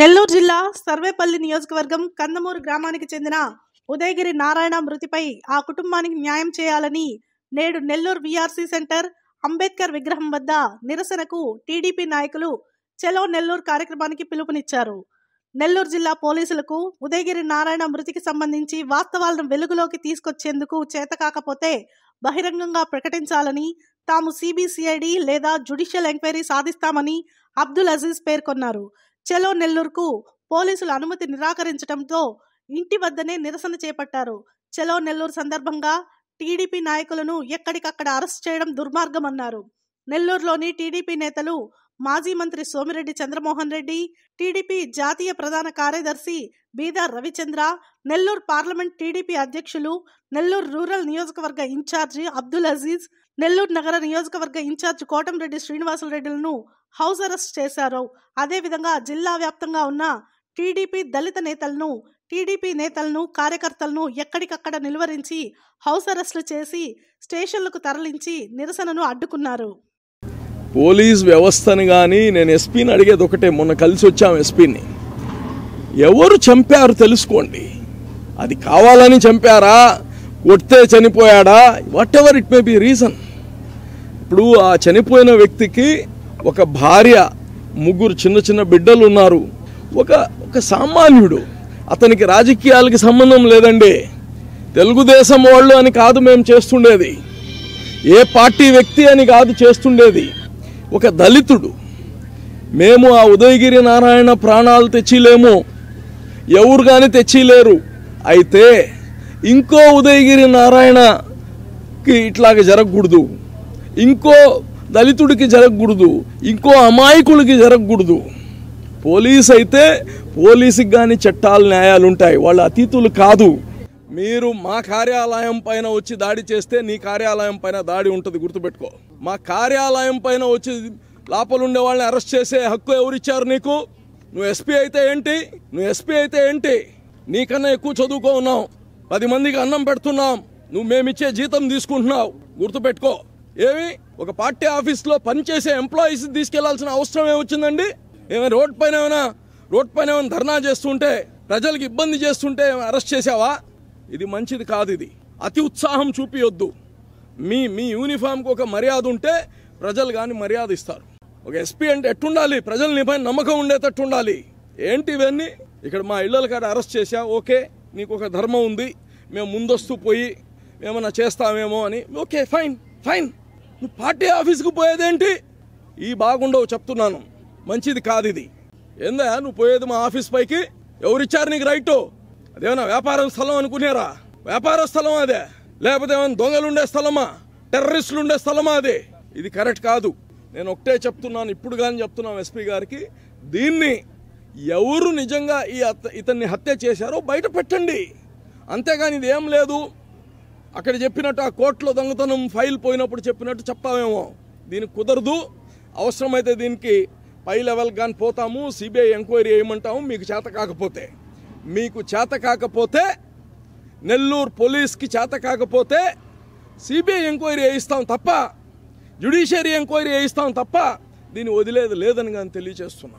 నెల్లూరు జిల్లా సర్వేపల్లి నియోజకవర్గం కందమూరు గ్రామానికి చెందిన ఉదయగిరి నారాయణ మృతిపై ఆ కుటుంబానికి న్యాయం చేయాలని నేడు నెల్లూరు వీఆర్సీ సెంటర్ అంబేద్కర్ విగ్రహం వద్ద నిరసనకు టీడీపీ నాయకులు చెలో నెల్లూరు కార్యక్రమానికి పిలుపునిచ్చారు నెల్లూరు జిల్లా పోలీసులకు ఉదయగిరి నారాయణ మృతికి సంబంధించి వాస్తవాలను వెలుగులోకి తీసుకొచ్చేందుకు చేతకాకపోతే బహిరంగంగా ప్రకటించాలని తాము సిబిసిఐడి లేదా జుడిషియల్ ఎంక్వైరీ సాధిస్తామని అబ్దుల్ అజీజ్ పేర్కొన్నారు చెలో నెల్లూరుకు పోలీసులు అనుమతి నిరాకరించడంతో ఇంటి వద్దనే నిరసన చేపట్టారు చెలో నెల్లూరు సందర్భంగా టీడీపీ నాయకులను ఎక్కడికక్కడ అరెస్ట్ చేయడం దుర్మార్గమన్నారు నెల్లూరులోని టీడీపీ నేతలు మాజీ మంత్రి సోమిరెడ్డి చంద్రమోహన్ రెడ్డి టీడీపీ జాతీయ ప్రధాన కార్యదర్శి బీదార్ రవిచంద్ర నెల్లూరు పార్లమెంట్ టీడీపీ అధ్యక్షులు నెల్లూరు రూరల్ నియోజకవర్గ ఇన్ఛార్జి అబ్దుల్ అజీజ్ నెల్లూరు నగర నియోజకవర్గ ఇన్ఛార్జ్ కోటంరెడ్డి శ్రీనివాసులరెడ్డిలను హౌస్ అరెస్ట్ చేశారు అదేవిధంగా జిల్లా వ్యాప్తంగా ఉన్న టీడీపీ దళిత నేతలను టీడీపీ నేతలను కార్యకర్తలను ఎక్కడికక్కడ నిలువరించి హౌస్ అరెస్టులు చేసి స్టేషన్లకు తరలించి నిరసనను అడ్డుకున్నారు పోలీస్ వ్యవస్థను కానీ నేను ఎస్పీని అడిగేది ఒకటే మొన్న కలిసి వచ్చాం ఎస్పీని ఎవరు చంపారు తెలుసుకోండి అది కావాలని చంపారా కొడితే చనిపోయాడా whatever it may be reason ఇప్పుడు ఆ చనిపోయిన వ్యక్తికి ఒక భార్య ముగ్గురు చిన్న చిన్న బిడ్డలు ఉన్నారు ఒక ఒక సామాన్యుడు అతనికి రాజకీయాలకి సంబంధం లేదండి తెలుగుదేశం వాళ్ళు అని కాదు మేము చేస్తుండేది ఏ పార్టీ వ్యక్తి అని కాదు చేస్తుండేది ఒక దళితుడు మేము ఆ ఉదయగిరి నారాయణ ప్రాణాలు తెచ్చిలేము ఎవరు కానీ తెచ్చిలేరు అయితే ఇంకో ఉదయగిరి నారాయణకి ఇట్లాగ జరగకూడదు ఇంకో దళితుడికి జరగకూడదు ఇంకో అమాయకులకి జరగకూడదు పోలీస్ అయితే పోలీసుకి కానీ చట్టాలు న్యాయాలు ఉంటాయి వాళ్ళు అతీతులు కాదు మీరు మా కార్యాలయం పైన వచ్చి దాడి చేస్తే నీ కార్యాలయం పైన దాడి ఉంటుంది గుర్తుపెట్టుకో మా కార్యాలయం పైన వచ్చి లోపలుండే వాళ్ళని అరెస్ట్ చేసే హక్కు ఎవరిచ్చారు నీకు నువ్వు ఎస్పీ అయితే ఏంటి నువ్వు ఎస్పీ అయితే ఏంటి నీకన్నా ఎక్కువ చదువుకో ఉన్నావు పది మందికి అన్నం పెడుతున్నాం నువ్వు మేమిచ్చే జీతం తీసుకుంటున్నావు గుర్తుపెట్టుకో ఏమి ఒక పార్టీ ఆఫీస్లో పనిచేసే ఎంప్లాయీస్ తీసుకెళ్లాల్సిన అవసరం ఏమొచ్చిందండి ఏమైనా రోడ్ పైన ఏమైనా రోడ్ పైన ఏమైనా ధర్నా చేస్తుంటే ప్రజలకు ఇబ్బంది చేస్తుంటే అరెస్ట్ చేసావా ఇది మంచిది కాదు ఇది అతి ఉత్సాహం చూపియొద్దు మీ మీ యూనిఫామ్కి ఒక మర్యాద ఉంటే ప్రజలు కానీ మర్యాద ఇస్తారు ఒక ఎస్పీ అంటే ఎట్టుండాలి ప్రజలు పైన నమ్మకం ఉండేటట్టు ఉండాలి ఏంటి ఇవన్నీ ఇక్కడ మా ఇళ్ళల కాడ అరెస్ట్ చేశా ఓకే నీకు ఒక ధర్మం ఉంది మేము ముందొస్తూ పోయి ఏమైనా చేస్తామేమో అని ఓకే ఫైన్ ఫైన్ నువ్వు పార్టీ ఆఫీస్కి పోయేదేంటి ఈ బాగుండవు చెప్తున్నాను మంచిది కాదు ఇది ఏందా నువ్వు పోయేది మా ఆఫీస్ పైకి ఎవరిచ్చారు నీకు రైటు అదేమన్నా వ్యాపార స్థలం అనుకునేరా వ్యాపార స్థలం అదే లేకపోతే ఏమైనా దొంగలు ఉండే స్థలమా టెర్రరిస్టులు ఉండే స్థలమా అదే ఇది కరెక్ట్ కాదు నేను ఒకటే చెప్తున్నాను ఇప్పుడు కానీ చెప్తున్నాను ఎస్పీ గారికి దీన్ని ఎవరు నిజంగా ఈ ఇతన్ని హత్య చేశారో బయట పెట్టండి అంతేగాని ఇది ఏం లేదు అక్కడ చెప్పినట్టు ఆ కోర్టులో దొంగతనం ఫైల్ పోయినప్పుడు చెప్పినట్టు చెప్తామేమో దీనికి కుదరదు అవసరమైతే దీనికి పై లెవెల్ కానీ పోతాము సిబిఐ ఎంక్వైరీ వేయమంటాము మీకు చేత కాకపోతే మీకు చేత కాకపోతే నెల్లూరు పోలీస్కి చేత కాకపోతే సిబిఐ ఎంక్వైరీ వేయిస్తాం తప్ప జ్యుడిషియరీ ఎంక్వైరీ వేయిస్తాం తప్ప దీన్ని వదిలేదు లేదని కానీ తెలియజేస్తున్నాం